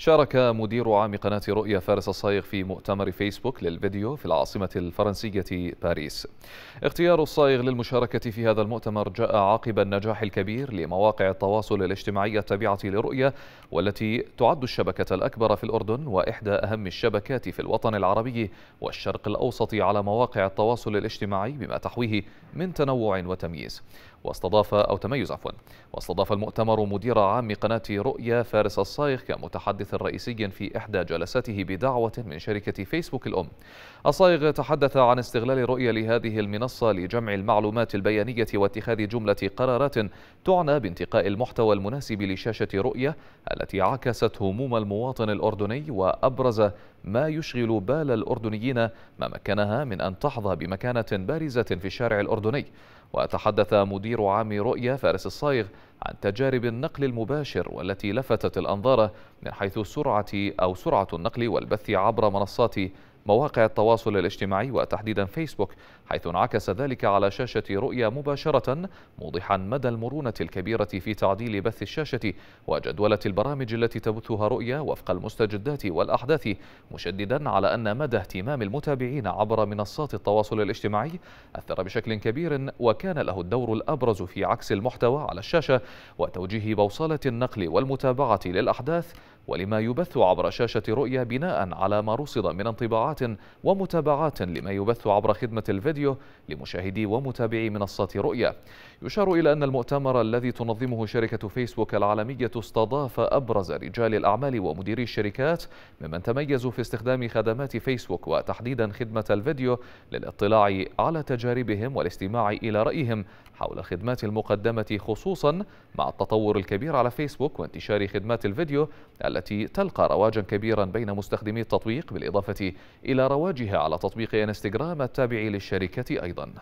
شارك مدير عام قناة رؤية فارس الصايغ في مؤتمر فيسبوك للفيديو في العاصمة الفرنسية باريس اختيار الصايغ للمشاركة في هذا المؤتمر جاء عقب النجاح الكبير لمواقع التواصل الاجتماعي التابعة لرؤية والتي تعد الشبكة الأكبر في الأردن وإحدى أهم الشبكات في الوطن العربي والشرق الأوسط على مواقع التواصل الاجتماعي بما تحويه من تنوع وتمييز واستضاف أو تميز عفوا واستضاف المؤتمر مدير عام قناة رؤيا فارس الصايغ كمتحدث رئيسي في إحدى جلساته بدعوة من شركة فيسبوك الأم الصايغ تحدث عن استغلال رؤيا لهذه المنصة لجمع المعلومات البيانية واتخاذ جملة قرارات تعنى بانتقاء المحتوى المناسب لشاشة رؤيا التي عكست هموم المواطن الأردني وأبرز ما يشغل بال الأردنيين ما مكنها من أن تحظى بمكانة بارزة في الشارع الأردني وتحدث مدير عام رؤيا فارس الصايغ عن تجارب النقل المباشر والتي لفتت الأنظار من حيث سرعة أو سرعة النقل والبث عبر منصات مواقع التواصل الاجتماعي وتحديدا فيسبوك حيث انعكس ذلك على شاشة رؤيا مباشرة موضحا مدى المرونة الكبيرة في تعديل بث الشاشة وجدولة البرامج التي تبثها رؤيا وفق المستجدات والأحداث مشددا على أن مدى اهتمام المتابعين عبر منصات التواصل الاجتماعي أثر بشكل كبير وكان له الدور الأبرز في عكس المحتوى على الشاشة وتوجيه بوصلة النقل والمتابعة للأحداث ولما يبث عبر شاشة رؤية بناء على ما رصد من انطباعات ومتابعات لما يبث عبر خدمة الفيديو لمشاهدي ومتابعي منصات رؤية يشار إلى أن المؤتمر الذي تنظمه شركة فيسبوك العالمية استضاف أبرز رجال الأعمال ومديري الشركات ممن تميزوا في استخدام خدمات فيسبوك وتحديدا خدمة الفيديو للاطلاع على تجاربهم والاستماع إلى رأيهم حول الخدمات المقدمة خصوصا مع التطور الكبير على فيسبوك وانتشار خدمات الفيديو التي تلقى رواجا كبيرا بين مستخدمي التطبيق بالإضافة إلى رواجها على تطبيق انستغرام التابع للشركة أيضاً